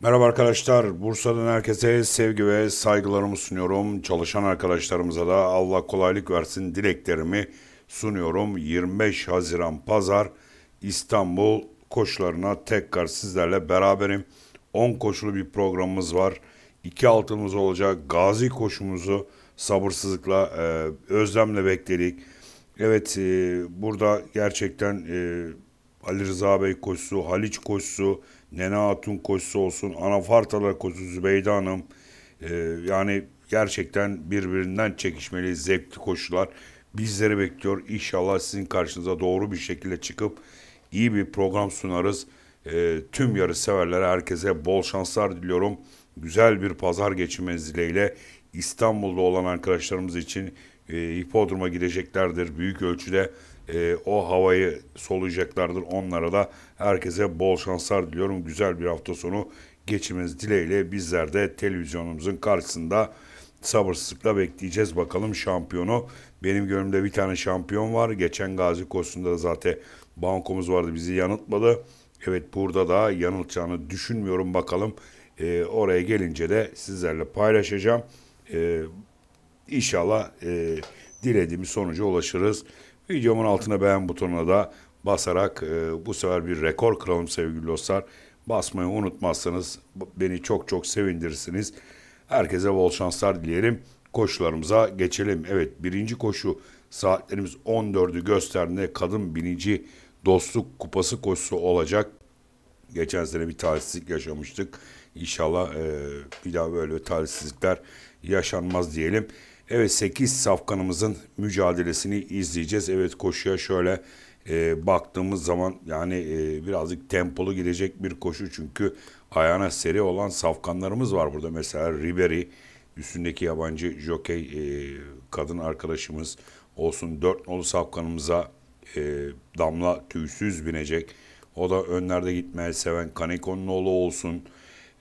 Merhaba arkadaşlar. Bursa'dan herkese sevgi ve saygılarımı sunuyorum. Çalışan arkadaşlarımıza da Allah kolaylık versin dileklerimi sunuyorum. 25 Haziran Pazar İstanbul koşularına tekrar sizlerle beraberim. 10 koşulu bir programımız var. 2 altımız olacak. Gazi koşumuzu sabırsızlıkla, e, özlemle bekledik. Evet, e, burada gerçekten e, Ali Rıza Bey koşusu, Haliç koşusu, Nena Hatun koşusu olsun, Anafartalar koşusu Zübeyde Hanım. E, yani gerçekten birbirinden çekişmeli, zevkli koşular bizleri bekliyor. İnşallah sizin karşınıza doğru bir şekilde çıkıp iyi bir program sunarız. E, tüm yarış severlere herkese bol şanslar diliyorum. Güzel bir pazar geçirmeniz dileğiyle İstanbul'da olan arkadaşlarımız için e, hipodroma gideceklerdir büyük ölçüde e, o havayı soluyacaklardır. Onlara da herkese bol şanslar diliyorum. Güzel bir hafta sonu geçimiz dileğiyle bizler de televizyonumuzun karşısında sabırsızlıkla bekleyeceğiz bakalım şampiyonu. Benim gönlümde bir tane şampiyon var. Geçen Gazi Koç'sunda da zaten bankomuz vardı bizi yanıltmadı. Evet burada da yanılacağını düşünmüyorum bakalım. E, oraya gelince de sizlerle paylaşacağım. E, inşallah e, dilediğimiz sonuca ulaşırız. Videomun altına beğen butonuna da basarak e, bu sefer bir rekor kıralım sevgili dostlar. Basmayı unutmazsanız beni çok çok sevindirirsiniz. Herkese bol şanslar dilerim Koşularımıza geçelim. Evet birinci koşu saatlerimiz 14'ü gösterdiğinde kadın birinci dostluk kupası koşusu olacak. Geçen sene bir talihsizlik yaşamıştık. İnşallah e, bir daha böyle talihsizlikler yaşanmaz diyelim. Evet 8 safkanımızın mücadelesini izleyeceğiz. Evet koşuya şöyle e, baktığımız zaman yani e, birazcık tempolu gidecek bir koşu çünkü ayağına seri olan safkanlarımız var burada. Mesela Ribery üstündeki yabancı jockey e, kadın arkadaşımız olsun 4 nolu safkanımıza e, damla tüysüz binecek. O da önlerde gitmeyi seven Kanekon'un oğlu olsun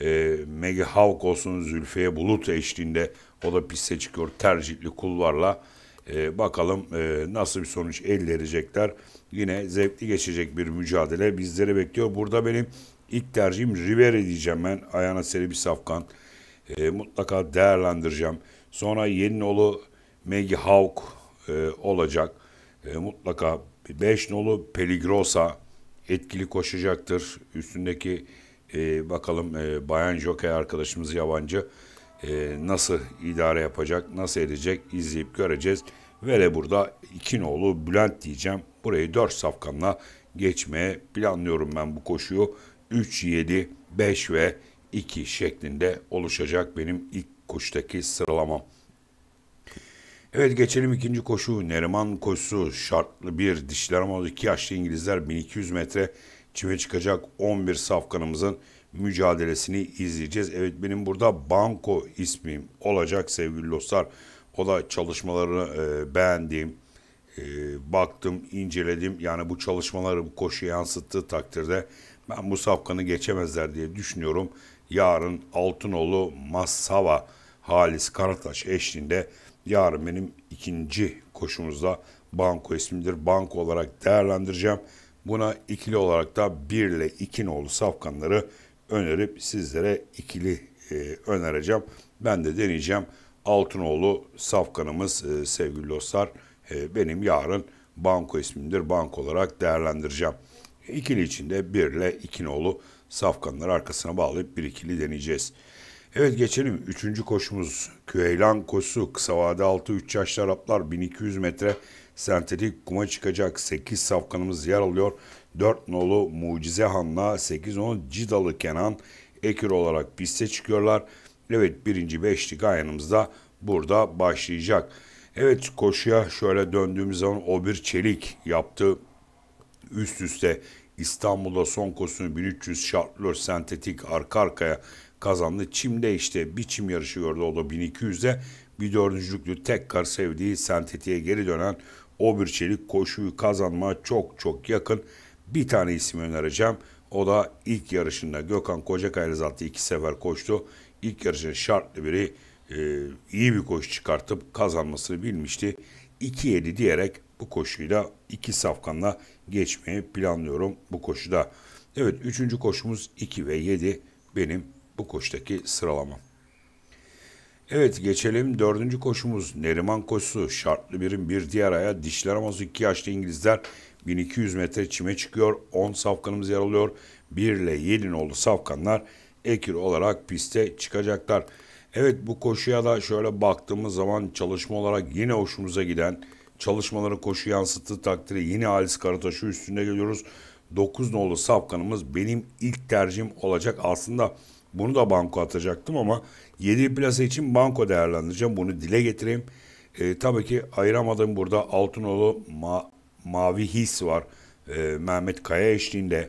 e, Maggie Hawk olsun Zülfiye Bulut eşliğinde o da piste çıkıyor tercihli kulvarla. E, bakalım e, nasıl bir sonuç elde edecekler. Yine zevkli geçecek bir mücadele bizleri bekliyor. Burada benim ilk tercihim River diyeceğim ben. Ayana seri bir safkan. E, mutlaka değerlendireceğim. Sonra Yeninoğlu Maggie Hawk e, olacak. E, mutlaka 5 nolu Peligrosa etkili koşacaktır. Üstündeki e, bakalım e, Bayan Jockey arkadaşımız yabancı e, nasıl idare yapacak, nasıl edecek izleyip göreceğiz. Vele burada oğlu Bülent diyeceğim. Burayı 4 safkamla geçmeye planlıyorum ben bu koşuyu. 3, 7, 5 ve 2 şeklinde oluşacak benim ilk koştaki sıralamam. Evet geçelim ikinci koşu. Neriman koşusu şartlı bir dişler ama 2 yaşlı İngilizler 1200 metre çime çıkacak 11 safkanımızın mücadelesini izleyeceğiz. Evet benim burada Banko ismim olacak sevgili dostlar. O da çalışmalarını e, beğendiğim, e, baktım, inceledim. Yani bu çalışmaları bu koşu yansıttığı takdirde ben bu safkanı geçemezler diye düşünüyorum. Yarın Altınoğlu Massava Halis Karataş eşliğinde yarın benim ikinci koşumuzda Banko ismidir. Banko olarak değerlendireceğim. Buna ikili olarak da 1 ile 2 nolu safkanları önerip sizlere ikili e, önereceğim. Ben de deneyeceğim. Altınoğlu safkanımız e, sevgili dostlar e, benim yarın banko ismimdir. Banko olarak değerlendireceğim. İkili içinde 1 ile 2 nolu safkanları arkasına bağlayıp bir ikili deneyeceğiz. Evet geçelim. Üçüncü koşumuz Küheylan Kosu. Kısa vade altı 3 yaşlı Araplar 1200 metre sentetik kuma çıkacak. 8 safkanımız yer alıyor. 4 nolu Mucize Han'la 8-10 Cidalı Kenan Ekir olarak piste çıkıyorlar. Evet birinci beşlik da burada başlayacak. Evet koşuya şöyle döndüğümüz zaman o bir çelik yaptı. Üst üste İstanbul'da son koşusunu 1300 şartlı sentetik arka arkaya kazandı. Çim'de işte bir çim yarışı gördü o da 1200'de. Bir dördüncülüklü tek kar sevdiği sentetiğe geri dönen o bir çelik koşuyu kazanma çok çok yakın. Bir tane isim önereceğim. O da ilk yarışında Gökhan Kocakaylı zattı iki sefer koştu. İlk yarışın şartlı biri e, iyi bir koşu çıkartıp kazanmasını bilmişti. 2-7 diyerek bu koşuyla iki safkanla geçmeyi planlıyorum bu koşuda. Evet üçüncü koşumuz 2 ve 7 benim bu koştaki sıralama. Evet geçelim dördüncü koşumuz Neriman koşusu. Şartlı birin bir diğer aya dişler aması iki yaşlı İngilizler 1200 metre çime çıkıyor. 10 safkanımız yer alıyor. 1 ile 7 oldu safkanlar ekür olarak piste çıkacaklar. Evet bu koşuya da şöyle baktığımız zaman çalışma olarak yine hoşumuza giden çalışmaları koşu yansıttığı takdirde yine Halis Karataş'ı üstünde geliyoruz. 9 nolu safkanımız benim ilk tercihim olacak. Aslında bunu da banko atacaktım ama 7 plasa için banko değerlendireceğim. Bunu dile getireyim. E, tabii ki ayıramadığım burada Altınoğlu Ma Mavi His var. E, Mehmet Kaya eşliğinde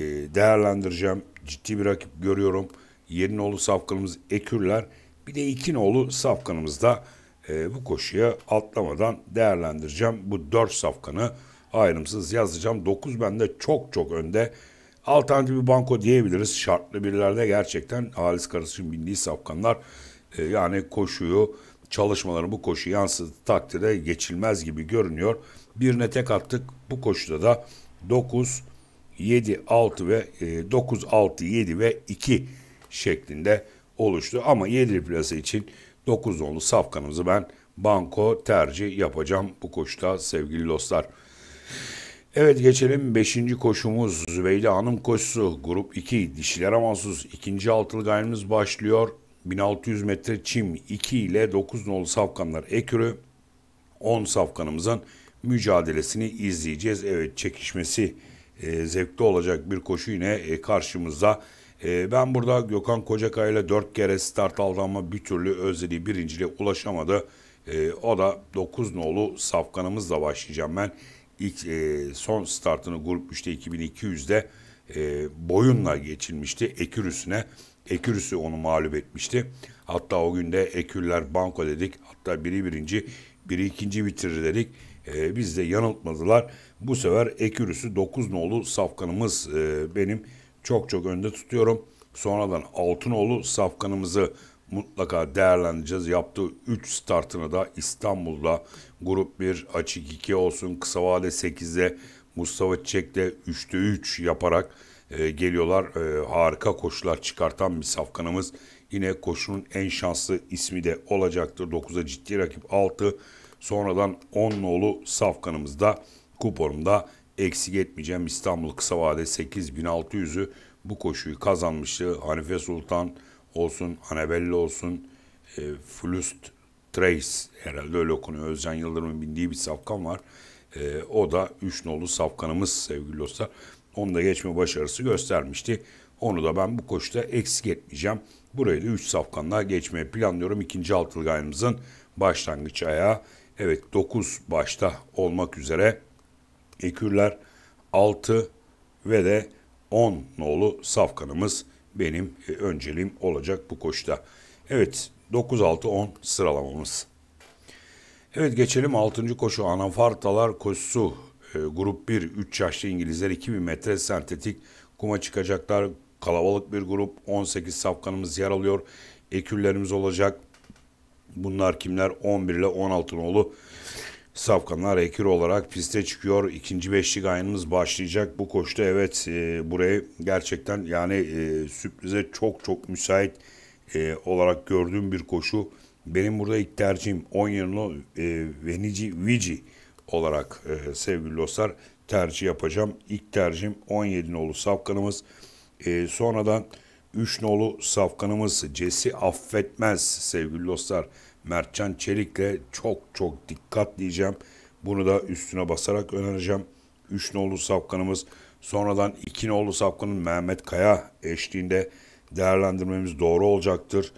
e, değerlendireceğim. Ciddi bir rakip görüyorum. Yeninoğlu safkanımız Ekürler. Bir de İkinoğlu safkanımız da e, bu koşuya atlamadan değerlendireceğim. Bu 4 safkanı ayrımsız yazacağım. 9 bende çok çok önde. Alternatif bir banko diyebiliriz. Şartlı birilerde gerçekten Halis Karas'ın bindiği safkanlar e, yani koşuyu çalışmaların bu koşu yansıdığı takdirde geçilmez gibi görünüyor. Birine tek attık. Bu koşuda da 9, 7, 6 ve e, 9, 6, 7 ve 2 şeklinde oluştu. Ama 7 plasa için 9 nolu safkanımızı ben banko tercih yapacağım bu koşuda sevgili dostlar. Evet geçelim 5. koşumuz Zübeyli Hanım koşusu. Grup 2 dişiler mahsus 2. altılı gayrimiz başlıyor. 1600 metre çim 2 ile 9 nolu safkanlar ekürü 10 safkanımızın mücadelesini izleyeceğiz. Evet çekişmesi e, zevkli olacak bir koşu yine e, karşımızda. E, ben burada Gökhan Kocakay ile 4 kere start aldı ama bir türlü özlediği birinciliğe ulaşamadı. E, o da 9 nolu safkanımızla başlayacağım ben ilk e, son startını grup 3'te 2200'de e, boyunla geçilmişti. Ekürüsüne Ekürüsü onu mağlup etmişti. Hatta o günde Ekürler banko dedik. Hatta biri birinci, biri ikinci bitirir dedik. E, biz de yanıltmadılar. Bu sefer Ekürüsü 9 nolu safkanımız e, benim çok çok önde tutuyorum. Sonradan nolu safkanımızı mutlaka değerlendireceğiz. Yaptığı 3 startını da İstanbul'da grup 1 açık 2 olsun kısa vade 8'de Mustafa Çiçek'le 3'te 3 yaparak e, geliyorlar. E, harika koşular çıkartan bir safkanımız. Yine koşunun en şanslı ismi de olacaktır. 9'a ciddi rakip 6. Sonradan 10 nolu safkanımız kuponumda eksik etmeyeceğim. İstanbul kısa vade 8600'ü bu koşuyu kazanmıştı. Hanife Sultan, olsun, Anabelle olsun, e, Flust Trace herhalde öyle okunuyor. Özcan Yıldırım'ın bindiği bir safkan var. E, o da 3 nolu safkanımız sevgili dostlar. Onu da geçme başarısı göstermişti. Onu da ben bu koşuda eksik etmeyeceğim. Burayı da 3 safkanla geçmeye planlıyorum. İkinci altılı gayrımızın başlangıç ayağı. Evet 9 başta olmak üzere ekürler 6 ve de 10 nolu safkanımız benim e, önceliğim olacak bu koşta. Evet 9-6-10 sıralamamız. Evet geçelim 6. koşu Anafartalar koşusu. E, grup 1 3 yaşlı İngilizler 2000 metre sentetik kuma çıkacaklar. Kalabalık bir grup 18 safkanımız yer alıyor. Eküllerimiz olacak. Bunlar kimler? 11 ile 16 nolu Safkanlar ekir olarak piste çıkıyor. İkinci beşlik aynımız başlayacak. Bu koşta evet e, burayı gerçekten yani e, sürprize çok çok müsait e, olarak gördüğüm bir koşu. Benim burada ilk tercihim 10 yılını e, Venici Vici olarak e, sevgili dostlar tercih yapacağım. İlk tercihim 17 nolu Safkanımız. E, sonradan 3 nolu Safkanımız Cesi Affetmez sevgili dostlar. Mertcan Çelik'le çok çok dikkatleyeceğim. Bunu da üstüne basarak önereceğim. 3 nolu safkanımız sonradan 2 nolu safkanın Mehmet Kaya eşliğinde değerlendirmemiz doğru olacaktır.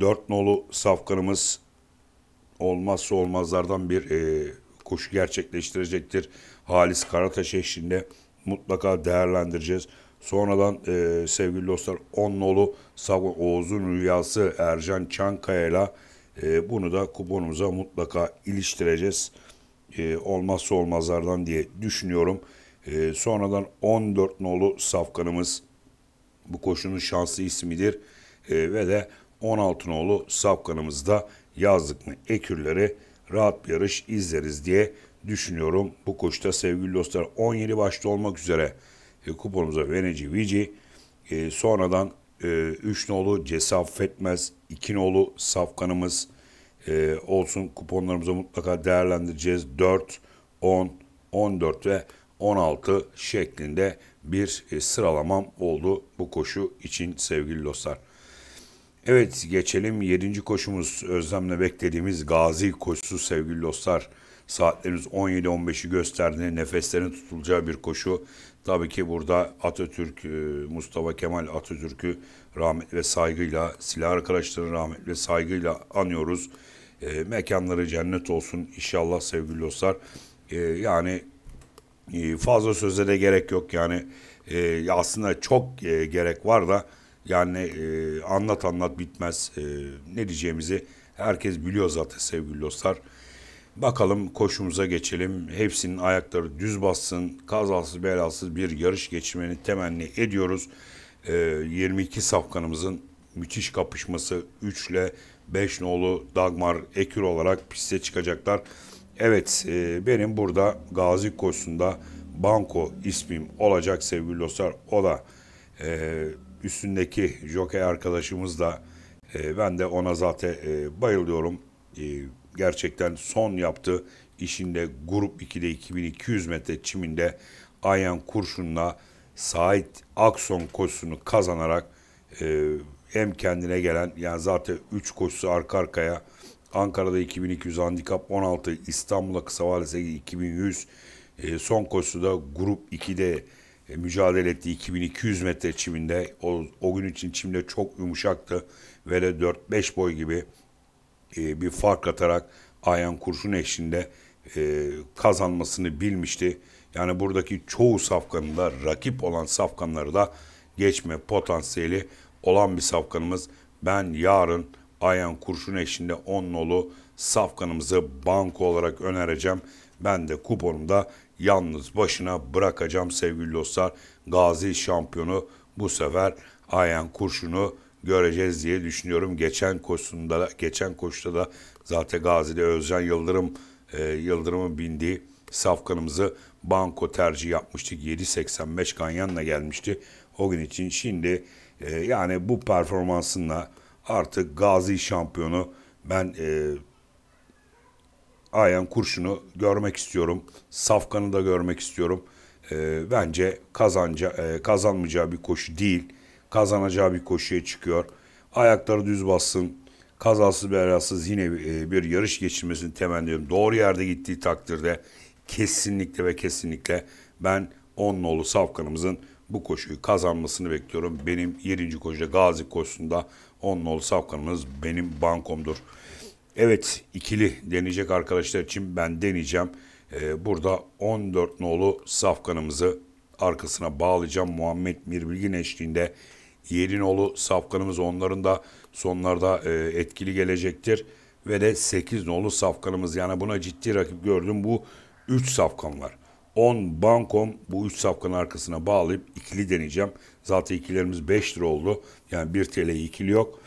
4 nolu safkanımız olmazsa olmazlardan bir e, koşu gerçekleştirecektir. Halis Karataş eşliğinde mutlaka değerlendireceğiz. Sonradan e, sevgili dostlar 10 nolu Oğuz'un rüyası Ercan Çankaya'yla ile ee, bunu da kuponumuza mutlaka iliştireceğiz. Ee, olmazsa olmazlardan diye düşünüyorum. Ee, sonradan 14 nolu safkanımız bu koşunun şanslı ismidir. ve de 16 nolu safkanımızda yazlık mı ekürleri rahat bir yarış izleriz diye düşünüyorum. Bu koşuda sevgili dostlar 17 başta olmak üzere e, kuponumuza Veneci Vici e, sonradan e, üç nolu cesa affetmez, iki nolu safkanımız e, olsun kuponlarımızı mutlaka değerlendireceğiz. 4, 10, 14 ve 16 şeklinde bir e, sıralamam oldu bu koşu için sevgili dostlar. Evet geçelim 7. koşumuz özlemle beklediğimiz Gazi koşusu sevgili dostlar. Saatlerimiz 17-15'i gösterdi. Nefeslerin tutulacağı bir koşu. Tabii ki burada Atatürk, e, Mustafa Kemal Atatürk'ü rahmet ve saygıyla, silah arkadaşlarını rahmet ve saygıyla anıyoruz. E, mekanları cennet olsun inşallah sevgili dostlar. E, yani e, fazla söze de gerek yok yani. E, aslında çok e, gerek var da yani e, anlat anlat bitmez e, ne diyeceğimizi herkes biliyor zaten sevgili dostlar. Bakalım koşumuza geçelim. Hepsinin ayakları düz bassın. Kazasız belasız bir yarış geçirmeni temenni ediyoruz. E, ee, 22 safkanımızın müthiş kapışması 3 ile 5 nolu Dagmar Ekür olarak piste çıkacaklar. Evet e, benim burada Gazi koşusunda Banko ismim olacak sevgili dostlar. O da e, üstündeki jockey arkadaşımız da e, ben de ona zaten e, bayılıyorum. E, gerçekten son yaptı işinde Grup 2'de 2200 metre çiminde Ayan Kurşun'la Sait Akson koşusunu kazanarak e, hem kendine gelen yani zaten 3 koşusu arka arkaya Ankara'da 2200 handikap 16 İstanbul'a kısa vadesi 2100 e, son koşuda Grup 2'de e, mücadele etti 2200 metre çiminde o, o gün için çimde çok yumuşaktı ve de 4-5 boy gibi e, bir fark atarak Ayan Kurşun eşliğinde e, kazanmasını bilmişti. Yani buradaki çoğu safkanın rakip olan safkanları da geçme potansiyeli olan bir safkanımız. Ben yarın Ayan Kurşun eşliğinde 10 nolu safkanımızı banko olarak önereceğim. Ben de kuponumu da yalnız başına bırakacağım sevgili dostlar. Gazi şampiyonu bu sefer Ayan Kurşun'u göreceğiz diye düşünüyorum. Geçen koşunda, geçen koşuda da zaten Gazi'de Özcan Yıldırım e, Yıldırım'ın bindiği safkanımızı banko tercih yapmıştık. 7.85 Ganyan'la gelmişti. O gün için şimdi e, yani bu performansınla artık Gazi şampiyonu ben e, Ayan Kurşun'u görmek istiyorum. Safkan'ı da görmek istiyorum. E, bence kazanca, e, kazanmayacağı bir koşu değil kazanacağı bir koşuya çıkıyor. Ayakları düz bassın. Kazasız belasız yine e, bir yarış geçirmesini temenni ediyorum. Doğru yerde gittiği takdirde kesinlikle ve kesinlikle ben 10 nolu Safkan'ımızın bu koşuyu kazanmasını bekliyorum. Benim 7. koşuda Gazi koşusunda 10 nolu Safkan'ımız benim bankomdur. Evet ikili deneyecek arkadaşlar için ben deneyeceğim. Ee, burada 14 nolu Safkan'ımızı arkasına bağlayacağım. Muhammed Mirbilgin eşliğinde Yelinoğlu safkanımız onların da sonlarda e, etkili gelecektir. Ve de 8 nolu safkanımız yani buna ciddi rakip gördüm. Bu 3 safkan var. 10 bankom bu 3 safkanın arkasına bağlayıp ikili deneyeceğim. Zaten ikilerimiz 5 lira oldu. Yani 1 TL ikili yok.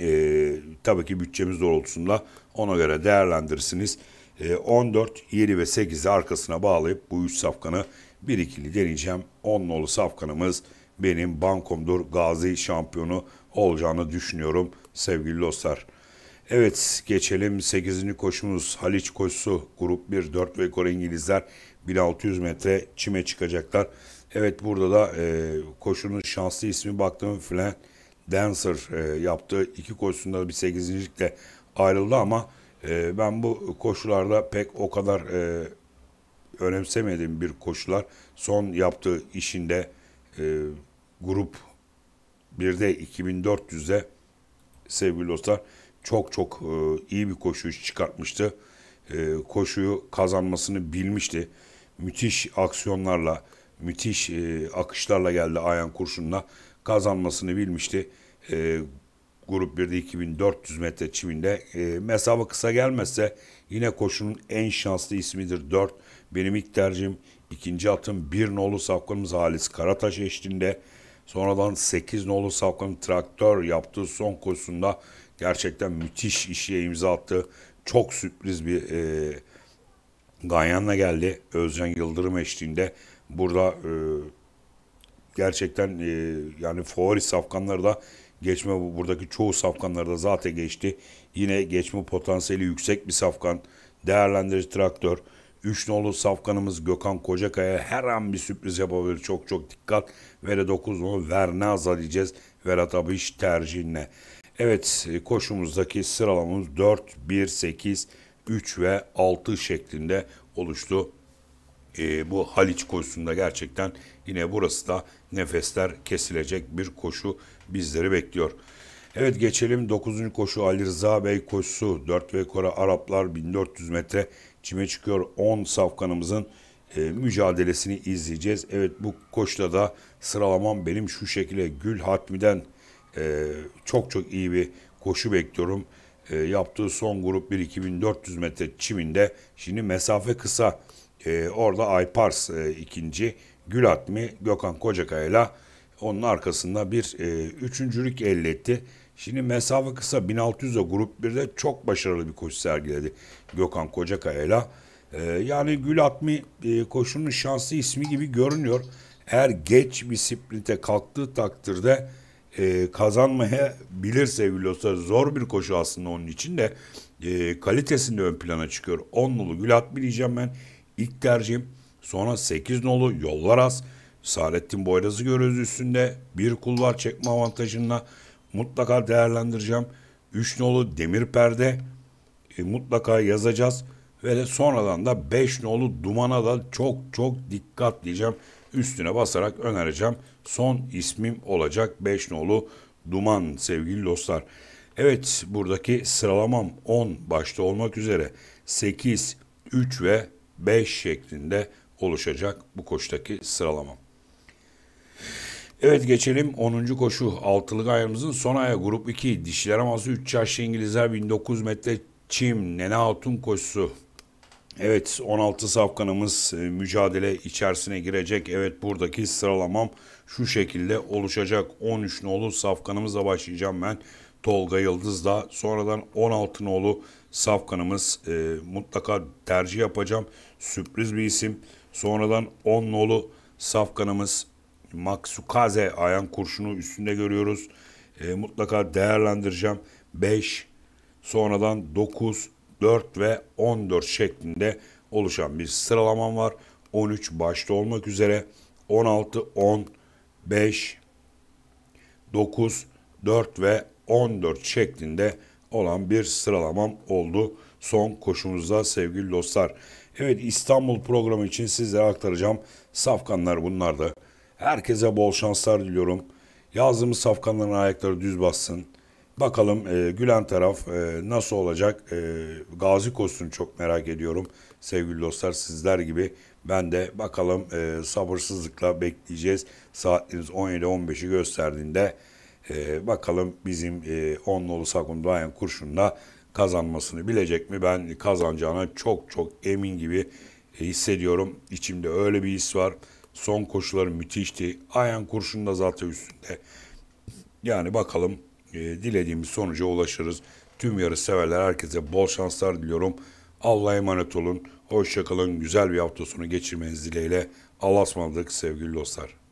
Ee, tabii ki bütçemiz doğrultusunda ona göre değerlendirirsiniz. Ee, 14, 7 ve 8'i arkasına bağlayıp bu 3 safkanı bir ikili deneyeceğim. 10 nolu safkanımız benim bankomdur Gazi şampiyonu olacağını düşünüyorum sevgili dostlar. Evet geçelim 8. koşumuz Haliç koşusu grup 1 4 ve yukarı İngilizler 1600 metre çime çıkacaklar. Evet burada da e, koşunun şanslı ismi baktım filan Dancer e, yaptığı iki koşusunda bir 8.likle ayrıldı ama e, ben bu koşularda pek o kadar e, önemsemediğim bir koşular. Son yaptığı işinde e, grup 1'de 2400'de sevgili dostlar çok çok e, iyi bir koşu çıkartmıştı. E, koşuyu kazanmasını bilmişti. Müthiş aksiyonlarla, müthiş e, akışlarla geldi Ayan Kurşun'la. Kazanmasını bilmişti. grup 1'de 2400 metre çiminde. mesafe kısa gelmezse yine koşunun en şanslı ismidir 4. Benim ilk tercihim ikinci atım bir nolu safkanımız Halis Karataş eşliğinde. Sonradan 8 nolu Salkım traktör yaptığı son koşusunda gerçekten müthiş işe imza attı. Çok sürpriz bir e, Ganyan'la geldi Özcan Yıldırım eşliğinde. Burada e, gerçekten e, yani favori safkanları da geçme buradaki çoğu safkanları da zaten geçti. Yine geçme potansiyeli yüksek bir safkan. Değerlendirici traktör. 3 nolu safkanımız Gökhan Kocakaya her an bir sürpriz yapabilir. Çok çok dikkat. Vere 9 nolu Vernaz'a diyeceğiz. Verat Abiş tercihine. Evet e, koşumuzdaki sıralamamız 4, 1, 8, 3 ve 6 şeklinde oluştu. Ee, bu Haliç koşusunda gerçekten yine burası da nefesler kesilecek bir koşu bizleri bekliyor. Evet geçelim 9. koşu Ali Rıza Bey koşusu 4 ve Kora Araplar 1400 metre çime çıkıyor 10 safkanımızın e, mücadelesini izleyeceğiz. Evet bu koşuda da sıralamam benim şu şekilde Gül Hatmi'den e, çok çok iyi bir koşu bekliyorum. E, yaptığı son grup 1-2400 metre çiminde şimdi mesafe kısa. E, orada Aypars e, ikinci, Gül Hatmi, Gökhan Kocakayla onun arkasında bir e, üçüncülük elde etti. Şimdi mesafe kısa 1600'de grup 1'de çok başarılı bir koşu sergiledi Gökhan Kocakaya'yla. Ee, yani Gül Atmi e, koşunun şanslı ismi gibi görünüyor. Eğer geç bir sprinte kalktığı takdirde e, kazanmaya bilirse Vilos'a zor bir koşu aslında onun için de e, kalitesinde ön plana çıkıyor. 10 nolu Gül Atmi diyeceğim ben. ilk tercihim. Sonra 8 nolu Yollar Az. Saadettin Boyraz'ı görüyoruz üstünde. Bir kulvar çekme avantajına mutlaka değerlendireceğim. Üç nolu demir perde e, mutlaka yazacağız. Ve de sonradan da beş nolu dumana da çok çok dikkat diyeceğim. Üstüne basarak önereceğim. Son ismim olacak beş nolu duman sevgili dostlar. Evet buradaki sıralamam 10 başta olmak üzere 8, 3 ve 5 şeklinde oluşacak bu koçtaki sıralamam. Evet geçelim 10. koşu. altılık gayamızın son ayağı grup 2. Dişiler aması 3 yaşlı İngilizler 1900 metre çim. Nene Hatun koşusu. Evet 16 safkanımız e, mücadele içerisine girecek. Evet buradaki sıralamam şu şekilde oluşacak. 13 nolu safkanımızla başlayacağım ben. Tolga Yıldız da. sonradan 16 nolu safkanımız e, mutlaka tercih yapacağım. Sürpriz bir isim. Sonradan 10 nolu safkanımız Maksukaze ayan kurşunu üstünde görüyoruz. E, mutlaka değerlendireceğim. 5, sonradan 9, 4 ve 14 şeklinde oluşan bir sıralamam var. 13 başta olmak üzere 16, 10, 5, 9, 4 ve 14 şeklinde olan bir sıralamam oldu. Son koşumuzda sevgili dostlar. Evet İstanbul programı için sizlere aktaracağım. Safkanlar bunlardı. Herkese bol şanslar diliyorum. Yazdığımız safkanların ayakları düz bassın. Bakalım e, gülen taraf e, nasıl olacak? E, Gazi Kostun'u çok merak ediyorum. Sevgili dostlar sizler gibi ben de bakalım e, sabırsızlıkla bekleyeceğiz. Saatlerimiz 17-15'i gösterdiğinde e, bakalım bizim e, Onlolu Sakun Ryan kurşunla kazanmasını bilecek mi? Ben kazanacağına çok çok emin gibi e, hissediyorum. İçimde öyle bir his var. Son koşuları müthişti. Ayan kurşun da zaten üstünde. Yani bakalım e, dilediğimiz sonuca ulaşırız. Tüm yarış severler herkese bol şanslar diliyorum. Allah'a emanet olun. Hoşçakalın. Güzel bir hafta sonu geçirmeniz dileğiyle. Allah'a ısmarladık sevgili dostlar.